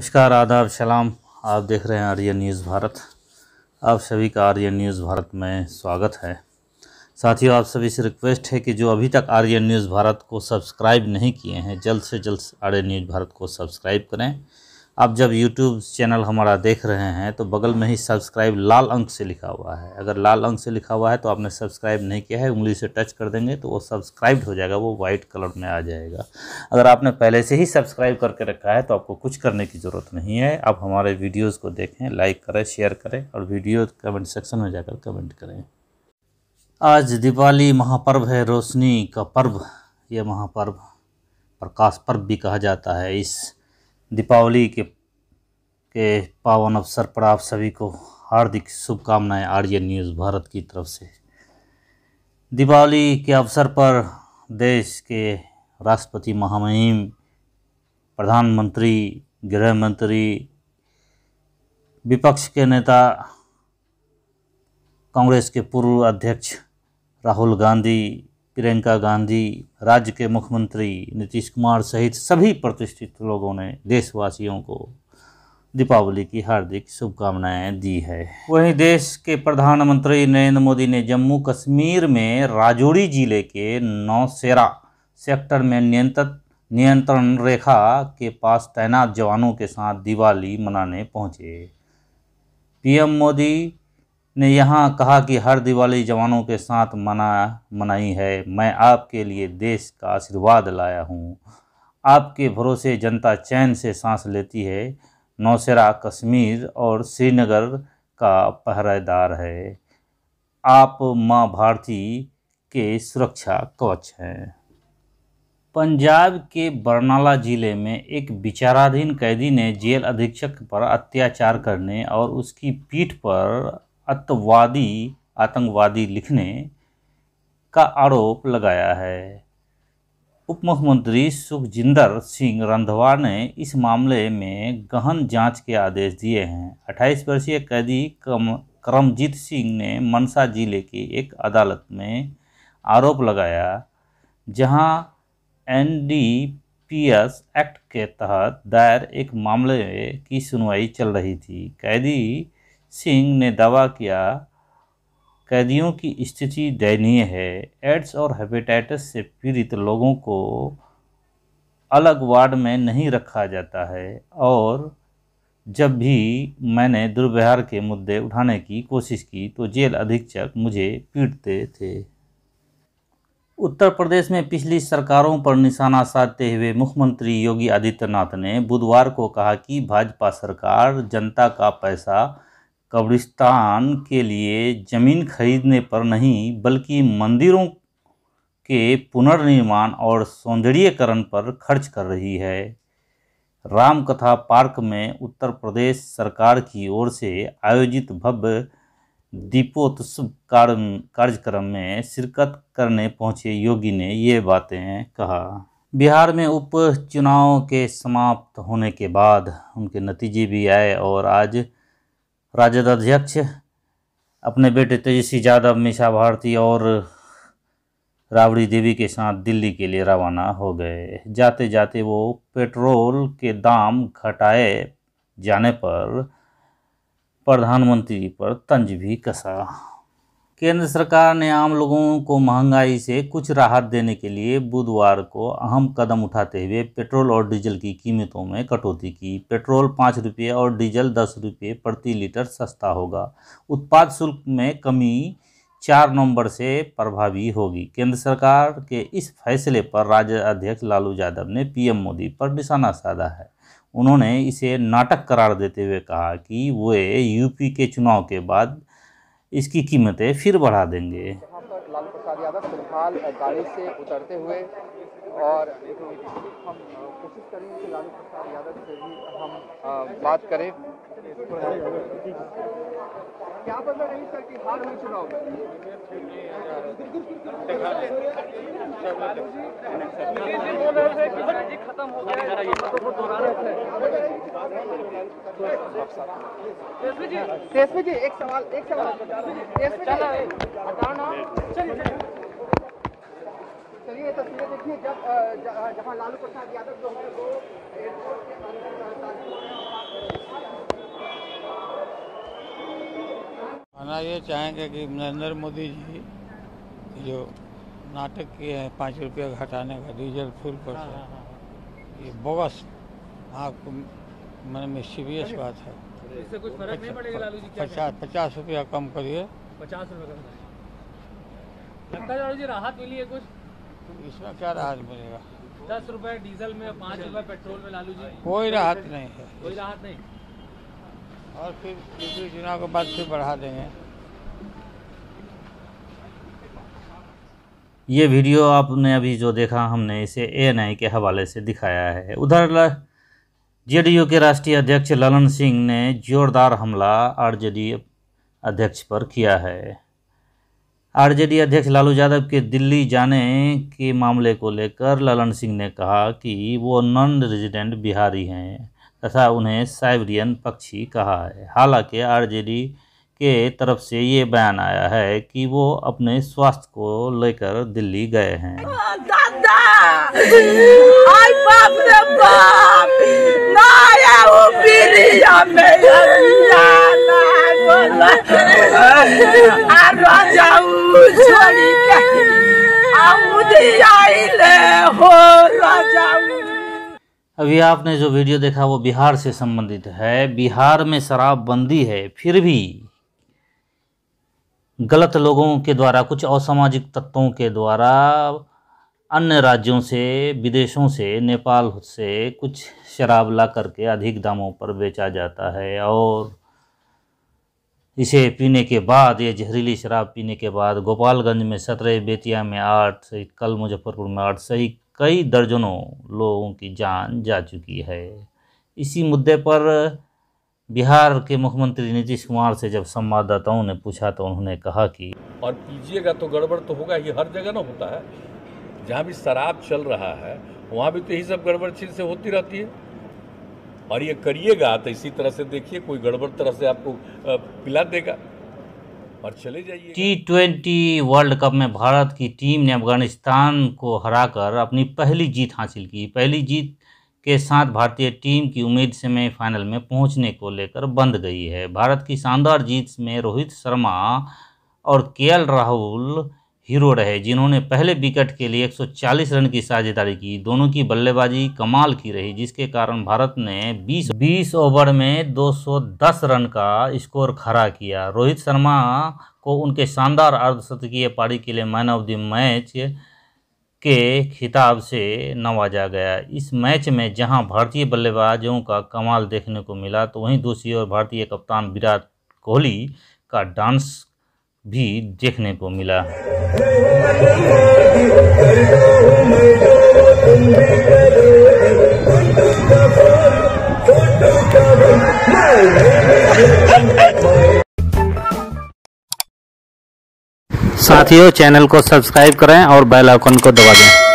नमस्कार आदाब सलाम आप देख रहे हैं आर्य न्यूज़ भारत आप सभी का आर्य न्यूज़ भारत में स्वागत है साथियों आप सभी से रिक्वेस्ट है कि जो अभी तक आर्य न्यूज़ भारत को सब्सक्राइब नहीं किए हैं जल्द से जल्द आर्य न्यूज़ भारत को सब्सक्राइब करें आप जब यूट्यूब चैनल हमारा देख रहे हैं तो बगल में ही सब्सक्राइब लाल अंक से लिखा हुआ है अगर लाल अंक से लिखा हुआ है तो आपने सब्सक्राइब नहीं किया है उंगली से टच कर देंगे तो वो सब्सक्राइब्ड हो जाएगा वो वाइट कलर में आ जाएगा अगर आपने पहले से ही सब्सक्राइब करके रखा है तो आपको कुछ करने की ज़रूरत नहीं है आप हमारे वीडियोज़ को देखें लाइक करें शेयर करें और वीडियो कमेंट सेक्शन में जाकर कमेंट करें आज दिवाली महापर्व है रोशनी का पर्व यह महापर्व प्रकाश पर्व भी कहा जाता है इस दीपावली के के पावन अवसर पर आप सभी को हार्दिक शुभकामनाएं आर्य न्यूज़ भारत की तरफ से दीपावली के अवसर पर देश के राष्ट्रपति महामहिम प्रधानमंत्री गृह मंत्री विपक्ष के नेता कांग्रेस के पूर्व अध्यक्ष राहुल गांधी प्रियंका गांधी राज्य के मुख्यमंत्री नीतीश कुमार सहित सभी प्रतिष्ठित लोगों ने देशवासियों को दीपावली की हार्दिक शुभकामनाएं दी है वहीं देश के प्रधानमंत्री नरेंद्र मोदी ने जम्मू कश्मीर में राजौरी जिले के नौसेरा सेक्टर में नियंत्रित नियंत्रण रेखा के पास तैनात जवानों के साथ दिवाली मनाने पहुंचे पीएम मोदी ने यहाँ कहा कि हर दिवाली जवानों के साथ मना मनाई है मैं आपके लिए देश का आशीर्वाद लाया हूँ आपके भरोसे जनता चैन से सांस लेती है नौशेरा कश्मीर और श्रीनगर का पहरेदार है आप माँ भारती के सुरक्षा कवच हैं पंजाब के बरनाला जिले में एक विचाराधीन कैदी ने जेल अधीक्षक पर अत्याचार करने और उसकी पीठ पर अतवादी आतंकवादी लिखने का आरोप लगाया है उप मुख्यमंत्री सुखजिंदर सिंह रंधवा ने इस मामले में गहन जांच के आदेश दिए हैं 28 वर्षीय कैदी कम करमजीत सिंह ने मनसा जिले की एक अदालत में आरोप लगाया जहां एनडीपीएस एक्ट के तहत दायर एक मामले की सुनवाई चल रही थी कैदी सिंह ने दावा किया कैदियों की स्थिति दयनीय है एड्स और हेपेटाइटिस से पीड़ित लोगों को अलग वार्ड में नहीं रखा जाता है और जब भी मैंने दुर्व्यवहार के मुद्दे उठाने की कोशिश की तो जेल अधीक्षक मुझे पीटते थे उत्तर प्रदेश में पिछली सरकारों पर निशाना साधते हुए मुख्यमंत्री योगी आदित्यनाथ ने बुधवार को कहा कि भाजपा सरकार जनता का पैसा कब्रिस्तान के लिए ज़मीन खरीदने पर नहीं बल्कि मंदिरों के पुनर्निर्माण और सौंदर्यीकरण पर खर्च कर रही है रामकथा पार्क में उत्तर प्रदेश सरकार की ओर से आयोजित भव्य दीपोत्सव कार्यक्रम में शिरकत करने पहुंचे योगी ने ये बातें कहा बिहार में उप चुनाव के समाप्त होने के बाद उनके नतीजे भी आए और आज राजद अध्यक्ष अपने बेटे तेजस्वी यादव मीसा भारती और राबड़ी देवी के साथ दिल्ली के लिए रवाना हो गए जाते जाते वो पेट्रोल के दाम घटाए जाने पर प्रधानमंत्री पर तंज भी कसा केंद्र सरकार ने आम लोगों को महंगाई से कुछ राहत देने के लिए बुधवार को अहम कदम उठाते हुए पेट्रोल और डीजल की कीमतों में कटौती की पेट्रोल पाँच रुपये और डीजल दस रुपये प्रति लीटर सस्ता होगा उत्पाद शुल्क में कमी चार नवंबर से प्रभावी होगी केंद्र सरकार के इस फैसले पर राज्य अध्यक्ष लालू यादव ने पीएम मोदी पर निशाना साधा है उन्होंने इसे नाटक करार देते हुए कहा कि वे यूपी के चुनाव के बाद इसकी कीमतें फिर बढ़ा देंगे लालू प्रसाद यादव फिलहाल गाड़ी से उतरते हुए और हम कोशिश करेंगे कि लालू प्रसाद यादव से भी हम बात करें क्या बदला नहीं सर की हार हुई चुनाव में खत्म हो गया जी एक सवाल एक सवाल हटाना चलिए तस्वीरें देखिए जब जहाँ लालू प्रसाद यादव जो है एयरपोर्ट के अंदर हमारा ये चाहेंगे कि नरेंद्र मोदी जी जो नाटक किए हैं पाँच रुपया घटाने का डीजल फुल पर हाँ, हाँ, हाँ, हाँ। ये बोगस आपको मन में सीरियस बात है इससे कुछ फर्क नहीं पड़ेगा लालू जी पचास पचास रुपया कम करिए पचास रुपया कम लगता है लालू जी राहत मिली है कुछ इसमें क्या राहत मिलेगा दस रुपए डीजल में पाँच अच्छा। रुपए पेट्रोल में लालू जी कोई राहत नहीं है कोई राहत नहीं और फिर दूसरे चुनाव के बाद फिर बढ़ा देंगे ये वीडियो आपने अभी जो देखा हमने इसे एएनआई के हवाले से दिखाया है उधर जेडीयू के राष्ट्रीय अध्यक्ष ललन सिंह ने जोरदार हमला आरजेडी अध्यक्ष पर किया है आरजेडी अध्यक्ष लालू यादव के दिल्ली जाने के मामले को लेकर ललन सिंह ने कहा कि वो नॉन रेजिडेंट बिहारी हैं तथा उन्हें साइबरियन पक्षी कहा है हालांकि आरजेडी के तरफ से ये बयान आया है कि वो अपने स्वास्थ्य को लेकर दिल्ली गए हैं दादा राजा हो राजा अभी आपने जो वीडियो देखा वो बिहार से संबंधित है बिहार में शराबबंदी है फिर भी गलत लोगों के द्वारा कुछ असामाजिक तत्वों के द्वारा अन्य राज्यों से विदेशों से नेपाल से कुछ शराब ला करके अधिक दामों पर बेचा जाता है और इसे पीने के बाद ये जहरीली शराब पीने के बाद गोपालगंज में सत्रह बेतिया में आठ सही कल मुजफ्फरपुर में आठ सहित कई दर्जनों लोगों की जान जा चुकी है इसी मुद्दे पर बिहार के मुख्यमंत्री नीतीश कुमार से जब संवाददाताओं ने पूछा तो उन्होंने कहा कि और पीजिएगा तो गड़बड़ तो होगा ही हर जगह ना होता है जहाँ भी शराब चल रहा है वहाँ भी तो यही सब गड़बड़ चीज से होती रहती है और ये करिएगा तो इसी तरह से देखिए कोई गड़बड़ तरह से आपको पिला देगा और चले जाइए टी ट्वेंटी वर्ल्ड कप में भारत की टीम ने अफगानिस्तान को हराकर अपनी पहली जीत हासिल की पहली जीत के साथ भारतीय टीम की उम्मीद सेमीफाइनल में पहुंचने को लेकर बंद गई है भारत की शानदार जीत में रोहित शर्मा और के राहुल हीरो रहे जिन्होंने पहले विकेट के लिए 140 रन की साझेदारी की दोनों की बल्लेबाजी कमाल की रही जिसके कारण भारत ने 20 20 ओवर में 210 रन का स्कोर खड़ा किया रोहित शर्मा को उनके शानदार अर्धशतकीय पारी के लिए मैन ऑफ द मैच के खिताब से नवाजा गया इस मैच में जहां भारतीय बल्लेबाजों का कमाल देखने को मिला तो वहीं दूसरी ओर भारतीय कप्तान विराट कोहली का डांस भी देखने को मिला साथियों चैनल को सब्सक्राइब करें और बेल आइकन को दबा दें